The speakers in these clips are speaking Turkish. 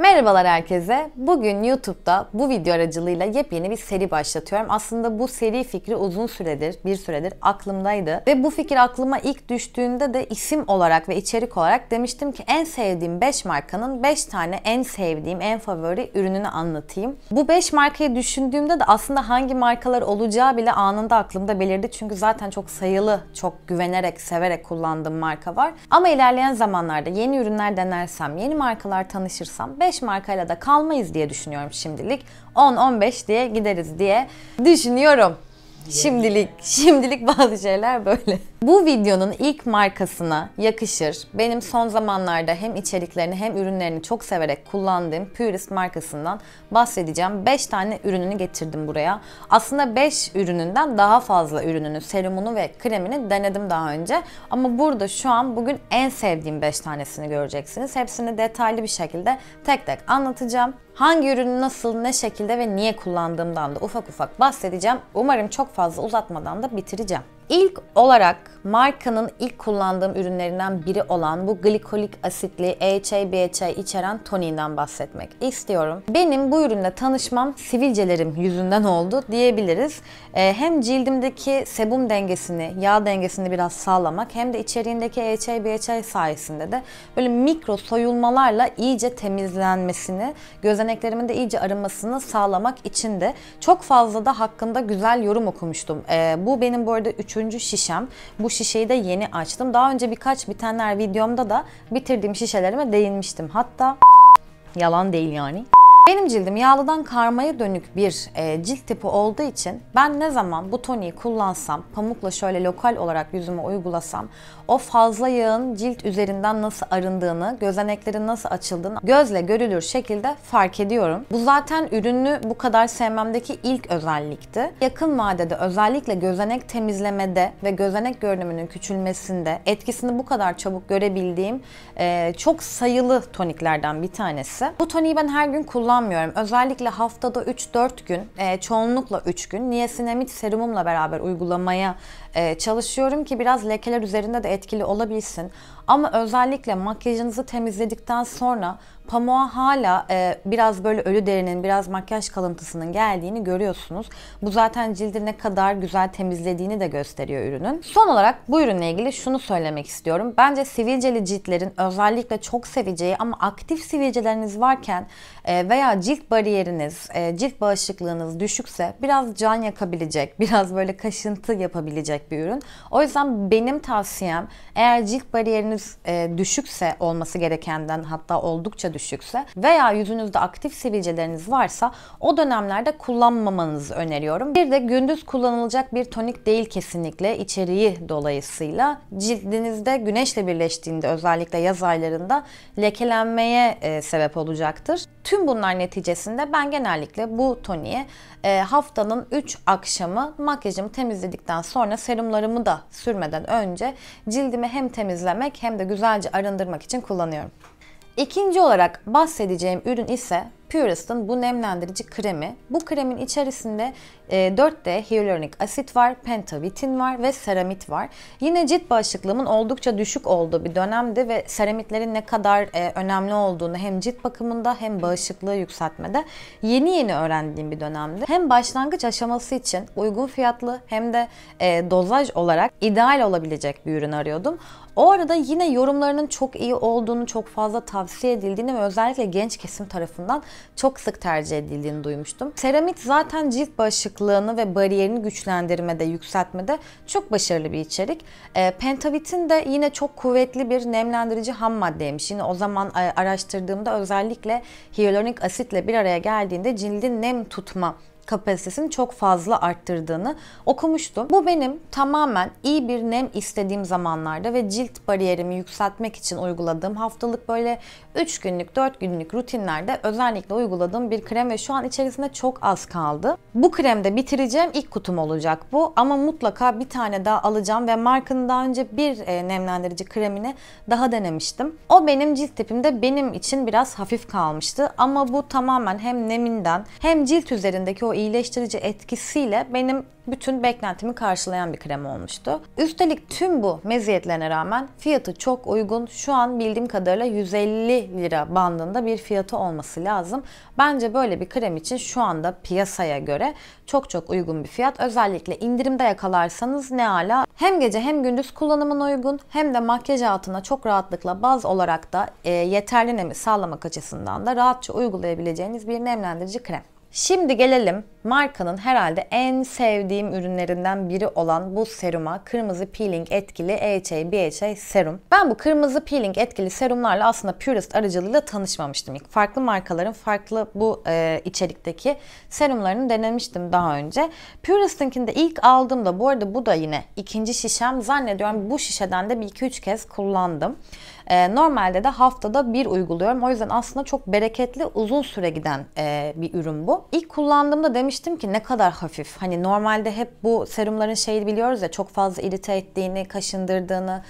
Merhabalar herkese. Bugün YouTube'da bu video aracılığıyla yepyeni bir seri başlatıyorum. Aslında bu seri fikri uzun süredir, bir süredir aklımdaydı. Ve bu fikir aklıma ilk düştüğünde de isim olarak ve içerik olarak demiştim ki en sevdiğim 5 markanın 5 tane en sevdiğim, en favori ürününü anlatayım. Bu 5 markayı düşündüğümde de aslında hangi markalar olacağı bile anında aklımda belirdi. Çünkü zaten çok sayılı, çok güvenerek, severek kullandığım marka var. Ama ilerleyen zamanlarda yeni ürünler denersem, yeni markalar tanışırsam 5 markayla da kalmayız diye düşünüyorum şimdilik. 10-15 diye gideriz diye düşünüyorum. Şimdilik, şimdilik bazı şeyler böyle. Bu videonun ilk markasına yakışır. Benim son zamanlarda hem içeriklerini hem ürünlerini çok severek kullandığım Purist markasından bahsedeceğim. 5 tane ürününü getirdim buraya. Aslında 5 ürününden daha fazla ürününü, serumunu ve kremini denedim daha önce. Ama burada şu an bugün en sevdiğim 5 tanesini göreceksiniz. Hepsini detaylı bir şekilde tek tek anlatacağım. Hangi ürünü nasıl, ne şekilde ve niye kullandığımdan da ufak ufak bahsedeceğim. Umarım çok fazla uzatmadan da bitireceğim. İlk olarak markanın ilk kullandığım ürünlerinden biri olan bu glikolik asitli EHA BHA içeren toniğinden bahsetmek istiyorum. Benim bu ürünle tanışmam sivilcelerim yüzünden oldu diyebiliriz. Ee, hem cildimdeki sebum dengesini, yağ dengesini biraz sağlamak hem de içeriğindeki EHA BHA sayesinde de böyle mikro soyulmalarla iyice temizlenmesini, gözeneklerimin de iyice arınmasını sağlamak için de çok fazla da hakkında güzel yorum okumuştum. Ee, bu benim bu arada 3 üçüncü şişem. Bu şişeyi de yeni açtım. Daha önce birkaç bitenler videomda da bitirdiğim şişelerime değinmiştim. Hatta yalan değil yani. Benim cildim yağlıdan karmaya dönük bir e, cilt tipi olduğu için ben ne zaman bu toniği kullansam, pamukla şöyle lokal olarak yüzüme uygulasam o fazla yağın cilt üzerinden nasıl arındığını, gözeneklerin nasıl açıldığını gözle görülür şekilde fark ediyorum. Bu zaten ürünü bu kadar sevmemdeki ilk özellikti. Yakın vadede özellikle gözenek temizlemede ve gözenek görünümünün küçülmesinde etkisini bu kadar çabuk görebildiğim e, çok sayılı toniklerden bir tanesi. Bu toniği ben her gün kullanıyorum kullanmıyorum. Özellikle haftada 3-4 gün, e, çoğunlukla 3 gün niasinamid serumumla beraber uygulamaya e, çalışıyorum ki biraz lekeler üzerinde de etkili olabilsin. Ama özellikle makyajınızı temizledikten sonra pamuğa hala e, biraz böyle ölü derinin, biraz makyaj kalıntısının geldiğini görüyorsunuz. Bu zaten cildi ne kadar güzel temizlediğini de gösteriyor ürünün. Son olarak bu ürünle ilgili şunu söylemek istiyorum. Bence sivilceli ciltlerin özellikle çok seveceği ama aktif sivilceleriniz varken e, veya cilt bariyeriniz, e, cilt bağışıklığınız düşükse biraz can yakabilecek, biraz böyle kaşıntı yapabilecek bir ürün. O yüzden benim tavsiyem eğer cilt bariyeriniz yüzünüz e, düşükse olması gerekenden hatta oldukça düşükse veya yüzünüzde aktif sivilceleriniz varsa o dönemlerde kullanmamanızı öneriyorum. Bir de gündüz kullanılacak bir tonik değil kesinlikle içeriği dolayısıyla cildinizde güneşle birleştiğinde özellikle yaz aylarında lekelenmeye e, sebep olacaktır. Tüm bunlar neticesinde ben genellikle bu toniği e, haftanın 3 akşamı makyajımı temizledikten sonra serumlarımı da sürmeden önce cildimi hem temizlemek hem de güzelce arındırmak için kullanıyorum. İkinci olarak bahsedeceğim ürün ise Purist'ın bu nemlendirici kremi. Bu kremin içerisinde 4D e, hyaluronik asit var, pentavitin var ve seramit var. Yine cilt bağışıklığımın oldukça düşük olduğu bir dönemdi ve seramitlerin ne kadar e, önemli olduğunu hem cilt bakımında hem bağışıklığı yükseltmede yeni yeni öğrendiğim bir dönemdi. Hem başlangıç aşaması için uygun fiyatlı hem de e, dozaj olarak ideal olabilecek bir ürün arıyordum. O arada yine yorumlarının çok iyi olduğunu, çok fazla tavsiye edildiğini ve özellikle genç kesim tarafından çok sık tercih edildiğini duymuştum. Seramit zaten cilt bağışıklığını ve bariyerini güçlendirmede, yükseltmede çok başarılı bir içerik. E, pentavitin de yine çok kuvvetli bir nemlendirici ham maddeymiş. Yine o zaman e, araştırdığımda özellikle hyaluronik asitle bir araya geldiğinde cildin nem tutma kapasitesini çok fazla arttırdığını okumuştum. Bu benim tamamen iyi bir nem istediğim zamanlarda ve cilt bariyerimi yükseltmek için uyguladığım haftalık böyle 3 günlük 4 günlük rutinlerde özellikle uyguladığım bir krem ve şu an içerisinde çok az kaldı. Bu kremde bitireceğim ilk kutum olacak bu ama mutlaka bir tane daha alacağım ve markanın daha önce bir e, nemlendirici kremini daha denemiştim. O benim cilt tipimde benim için biraz hafif kalmıştı ama bu tamamen hem neminden hem cilt üzerindeki o o iyileştirici etkisiyle benim bütün beklentimi karşılayan bir krem olmuştu. Üstelik tüm bu meziyetlerine rağmen fiyatı çok uygun. Şu an bildiğim kadarıyla 150 lira bandında bir fiyatı olması lazım. Bence böyle bir krem için şu anda piyasaya göre çok çok uygun bir fiyat. Özellikle indirimde yakalarsanız ne ala. Hem gece hem gündüz kullanımına uygun hem de makyaj altına çok rahatlıkla baz olarak da e, yeterli nemi sağlamak açısından da rahatça uygulayabileceğiniz bir nemlendirici krem. Şimdi gelelim markanın herhalde en sevdiğim ürünlerinden biri olan bu seruma kırmızı peeling etkili EHA BHA serum. Ben bu kırmızı peeling etkili serumlarla aslında Purist aracılığıyla tanışmamıştım. İlk farklı markaların farklı bu e, içerikteki serumlarını denemiştim daha önce. Purist'inkini ilk aldığımda bu arada bu da yine ikinci şişem zannediyorum bu şişeden de bir iki üç kez kullandım. E, normalde de haftada bir uyguluyorum. O yüzden aslında çok bereketli uzun süre giden e, bir ürün bu. İlk kullandığımda demiştim ki ne kadar hafif. Hani normalde hep bu serumların şeyi biliyoruz ya çok fazla irite ettiğini, kaşındırdığını,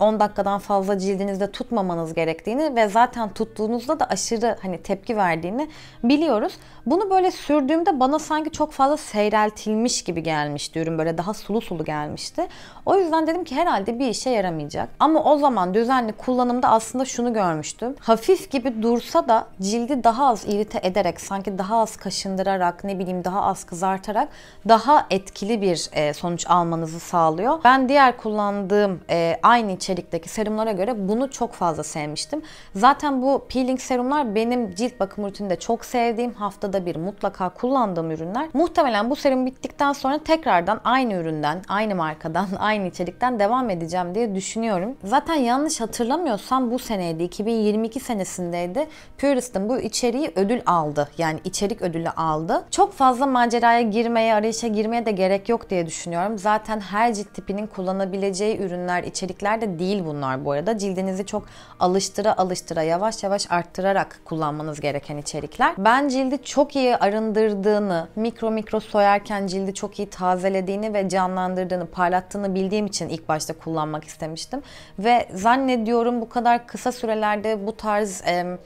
10 e, dakikadan fazla cildinizde tutmamanız gerektiğini ve zaten tuttuğunuzda da aşırı hani tepki verdiğini biliyoruz. Bunu böyle sürdüğümde bana sanki çok fazla seyreltilmiş gibi gelmişti ürün böyle daha sulu sulu gelmişti. O yüzden dedim ki herhalde bir işe yaramayacak. Ama o zaman düzenli kullanımda aslında şunu görmüştüm. Hafif gibi dursa da cildi daha az irite ederek sanki daha az kaşındırarak ne bileyim daha az kızartarak daha etkili bir e, sonuç almanızı sağlıyor. Ben diğer kullandığım e, aynı aynı içerikteki serumlara göre bunu çok fazla sevmiştim. Zaten bu peeling serumlar benim cilt bakım rutininde çok sevdiğim, haftada bir mutlaka kullandığım ürünler. Muhtemelen bu serum bittikten sonra tekrardan aynı üründen, aynı markadan, aynı içerikten devam edeceğim diye düşünüyorum. Zaten yanlış hatırlamıyorsam bu seneydi, 2022 senesindeydi. Purist'in bu içeriği ödül aldı. Yani içerik ödülü aldı. Çok fazla maceraya girmeye, arayışa girmeye de gerek yok diye düşünüyorum. Zaten her cilt tipinin kullanabileceği ürünler, içerikler teknikler de değil bunlar bu arada. Cildinizi çok alıştıra alıştıra yavaş yavaş arttırarak kullanmanız gereken içerikler. Ben cildi çok iyi arındırdığını, mikro mikro soyarken cildi çok iyi tazelediğini ve canlandırdığını, parlattığını bildiğim için ilk başta kullanmak istemiştim. Ve zannediyorum bu kadar kısa sürelerde bu tarz... E,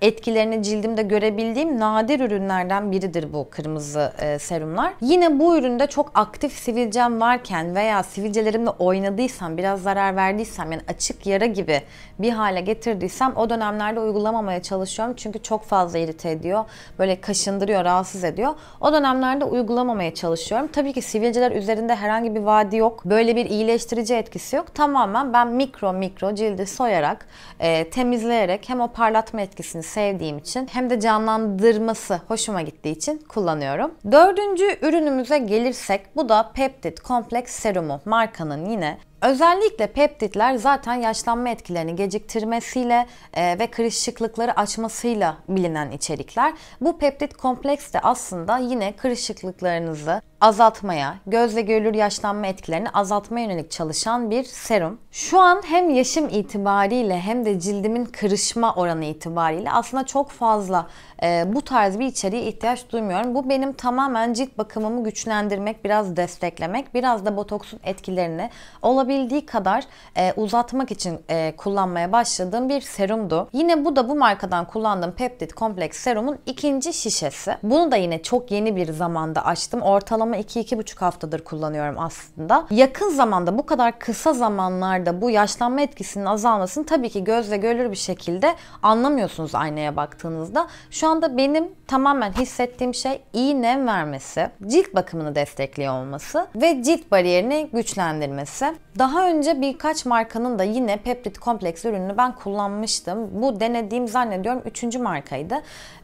etkilerini cildimde görebildiğim nadir ürünlerden biridir bu kırmızı e, serumlar. Yine bu üründe çok aktif sivilcem varken veya sivilcelerimle oynadıysam, biraz zarar verdiysem yani açık yara gibi bir hale getirdiysem o dönemlerde uygulamamaya çalışıyorum. Çünkü çok fazla irite ediyor. Böyle kaşındırıyor, rahatsız ediyor. O dönemlerde uygulamamaya çalışıyorum. Tabii ki sivilceler üzerinde herhangi bir vadi yok. Böyle bir iyileştirici etkisi yok. Tamamen ben mikro mikro cildi soyarak, e, temizleyerek hem o parlatma etkisini sevdiğim için hem de canlandırması hoşuma gittiği için kullanıyorum. Dördüncü ürünümüze gelirsek bu da Peptid Complex Serumu markanın yine Özellikle peptitler zaten yaşlanma etkilerini geciktirmesiyle e, ve kırışıklıkları açmasıyla bilinen içerikler. Bu peptit kompleks de aslında yine kırışıklıklarınızı azaltmaya, gözle görülür yaşlanma etkilerini azaltmaya yönelik çalışan bir serum. Şu an hem yaşım itibariyle hem de cildimin kırışma oranı itibariyle aslında çok fazla e, bu tarz bir içeriğe ihtiyaç duymuyorum. Bu benim tamamen cilt bakımımı güçlendirmek, biraz desteklemek, biraz da botoksun etkilerini olabildiği kadar e, uzatmak için e, kullanmaya başladığım bir serumdu. Yine bu da bu markadan kullandığım Peptid Kompleks serumun ikinci şişesi. Bunu da yine çok yeni bir zamanda açtım. Ortalama 2-2,5 haftadır kullanıyorum aslında. Yakın zamanda bu kadar kısa zamanlarda bu yaşlanma etkisinin azalmasını tabii ki gözle görülür bir şekilde anlamıyorsunuz aynaya baktığınızda. Şu anda benim tamamen hissettiğim şey iyi nem vermesi, cilt bakımını destekliyor olması ve cilt bariyerini güçlendirmesi. Daha önce birkaç markanın da yine Peprid Kompleks ürününü ben kullanmıştım. Bu denediğim zannediyorum üçüncü markaydı.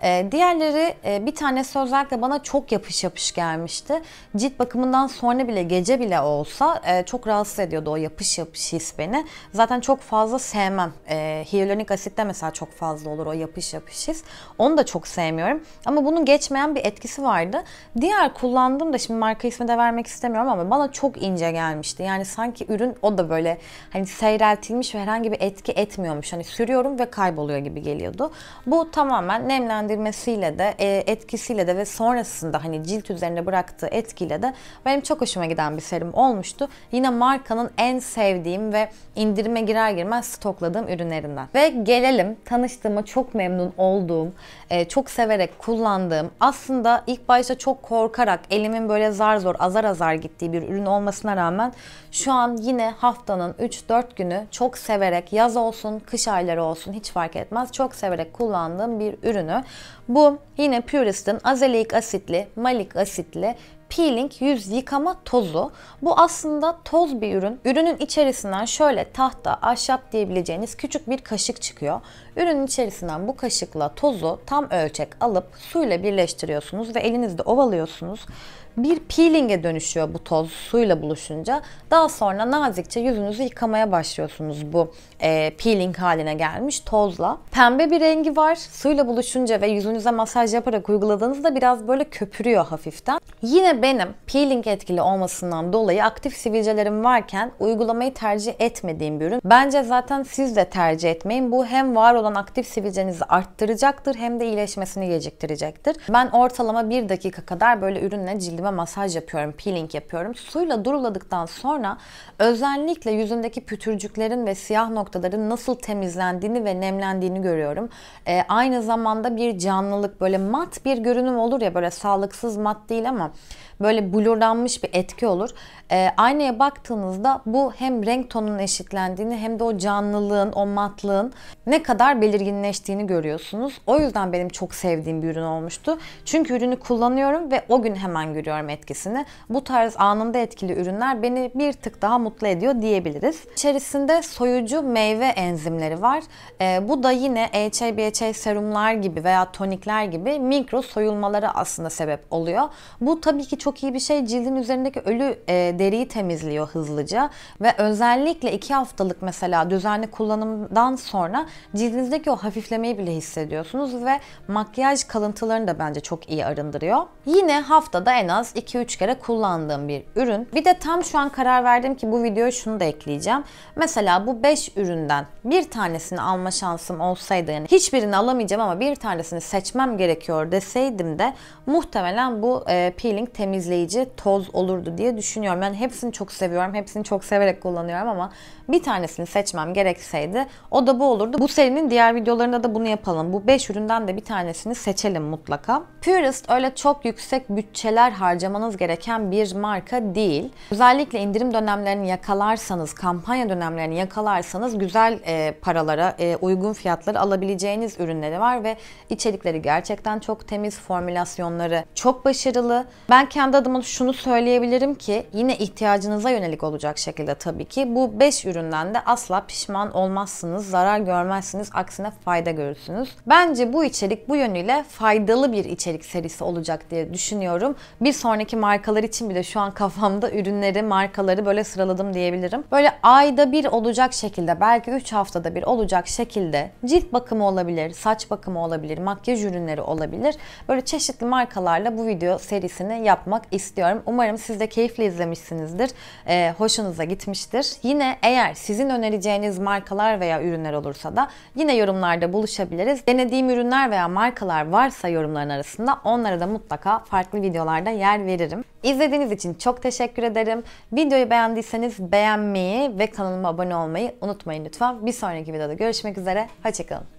Ee, diğerleri e, bir tanesi özellikle bana çok yapış yapış gelmişti. Cilt bakımından sonra bile gece bile olsa e, çok rahatsız ediyordu o yapış yapış his beni. Zaten çok fazla sevmem. E, hyaluronik asit de mesela çok fazla olur o yapış yapış his. Onu da çok sevmiyorum. Ama bunun geçmeyen bir etkisi vardı. Diğer kullandığım da şimdi marka ismi de vermek istemiyorum ama bana çok ince gelmişti. Yani sanki ürün o da böyle hani seyreltilmiş ve herhangi bir etki etmiyormuş. Hani sürüyorum ve kayboluyor gibi geliyordu. Bu tamamen nemlendirmesiyle de e, etkisiyle de ve sonrasında hani cilt üzerinde bıraktığı etkiyle de benim çok hoşuma giden bir serum olmuştu. Yine markanın en sevdiğim ve indirime girer girmez stokladığım ürünlerinden. Ve gelelim tanıştığıma çok memnun olduğum, e, çok severek kullandığım aslında ilk başta çok korkarak elimin böyle zar zor azar azar gittiği bir ürün olmasına rağmen şu an yine haftanın 3-4 günü çok severek yaz olsun kış ayları olsun hiç fark etmez çok severek kullandığım bir ürünü. Bu yine Purist'in azelik asitli, malik asitli peeling yüz yıkama tozu. Bu aslında toz bir ürün. Ürünün içerisinden şöyle tahta, ahşap diyebileceğiniz küçük bir kaşık çıkıyor. Ürünün içerisinden bu kaşıkla tozu tam ölçek alıp suyla birleştiriyorsunuz ve elinizde ovalıyorsunuz bir peeling'e dönüşüyor bu toz suyla buluşunca. Daha sonra nazikçe yüzünüzü yıkamaya başlıyorsunuz bu e, peeling haline gelmiş tozla. Pembe bir rengi var. Suyla buluşunca ve yüzünüze masaj yaparak uyguladığınızda biraz böyle köpürüyor hafiften. Yine benim peeling etkili olmasından dolayı aktif sivilcelerim varken uygulamayı tercih etmediğim bir ürün. Bence zaten siz de tercih etmeyin. Bu hem var olan aktif sivilcenizi arttıracaktır hem de iyileşmesini geciktirecektir. Ben ortalama bir dakika kadar böyle ürünle cildime derime masaj yapıyorum, peeling yapıyorum. Suyla duruladıktan sonra özellikle yüzündeki pütürcüklerin ve siyah noktaların nasıl temizlendiğini ve nemlendiğini görüyorum. E, aynı zamanda bir canlılık, böyle mat bir görünüm olur ya böyle sağlıksız mat değil ama böyle blurlanmış bir etki olur. E, aynaya baktığınızda bu hem renk tonunun eşitlendiğini hem de o canlılığın, o matlığın ne kadar belirginleştiğini görüyorsunuz. O yüzden benim çok sevdiğim bir ürün olmuştu. Çünkü ürünü kullanıyorum ve o gün hemen görüyorum hissediyorum etkisini. Bu tarz anında etkili ürünler beni bir tık daha mutlu ediyor diyebiliriz. İçerisinde soyucu meyve enzimleri var. E, bu da yine EHA, BHA serumlar gibi veya tonikler gibi mikro soyulmaları aslında sebep oluyor. Bu tabii ki çok iyi bir şey. Cildin üzerindeki ölü e, deriyi temizliyor hızlıca ve özellikle 2 haftalık mesela düzenli kullanımdan sonra cildinizdeki o hafiflemeyi bile hissediyorsunuz ve makyaj kalıntılarını da bence çok iyi arındırıyor. Yine haftada en az az 2-3 kere kullandığım bir ürün. Bir de tam şu an karar verdim ki bu videoya şunu da ekleyeceğim. Mesela bu 5 üründen bir tanesini alma şansım olsaydı yani hiçbirini alamayacağım ama bir tanesini seçmem gerekiyor deseydim de muhtemelen bu e, peeling temizleyici toz olurdu diye düşünüyorum. Ben yani hepsini çok seviyorum. Hepsini çok severek kullanıyorum ama bir tanesini seçmem gerekseydi o da bu olurdu. Bu serinin diğer videolarında da bunu yapalım. Bu 5 üründen de bir tanesini seçelim mutlaka. Purist öyle çok yüksek bütçeler harcamanız gereken bir marka değil. Özellikle indirim dönemlerini yakalarsanız, kampanya dönemlerini yakalarsanız güzel e, paralara, e, uygun fiyatları alabileceğiniz ürünleri var ve içerikleri gerçekten çok temiz, formülasyonları çok başarılı. Ben kendi adıma şunu söyleyebilirim ki yine ihtiyacınıza yönelik olacak şekilde tabii ki bu 5 ürün üründen de asla pişman olmazsınız, zarar görmezsiniz, aksine fayda görürsünüz. Bence bu içerik bu yönüyle faydalı bir içerik serisi olacak diye düşünüyorum. Bir sonraki markalar için bile şu an kafamda ürünleri, markaları böyle sıraladım diyebilirim. Böyle ayda bir olacak şekilde, belki 3 haftada bir olacak şekilde cilt bakımı olabilir, saç bakımı olabilir, makyaj ürünleri olabilir. Böyle çeşitli markalarla bu video serisini yapmak istiyorum. Umarım siz de keyifle izlemişsinizdir, ee, hoşunuza gitmiştir. Yine eğer eğer sizin önereceğiniz markalar veya ürünler olursa da yine yorumlarda buluşabiliriz. Denediğim ürünler veya markalar varsa yorumların arasında onlara da mutlaka farklı videolarda yer veririm. İzlediğiniz için çok teşekkür ederim. Videoyu beğendiyseniz beğenmeyi ve kanalıma abone olmayı unutmayın lütfen. Bir sonraki videoda görüşmek üzere. Hoşçakalın.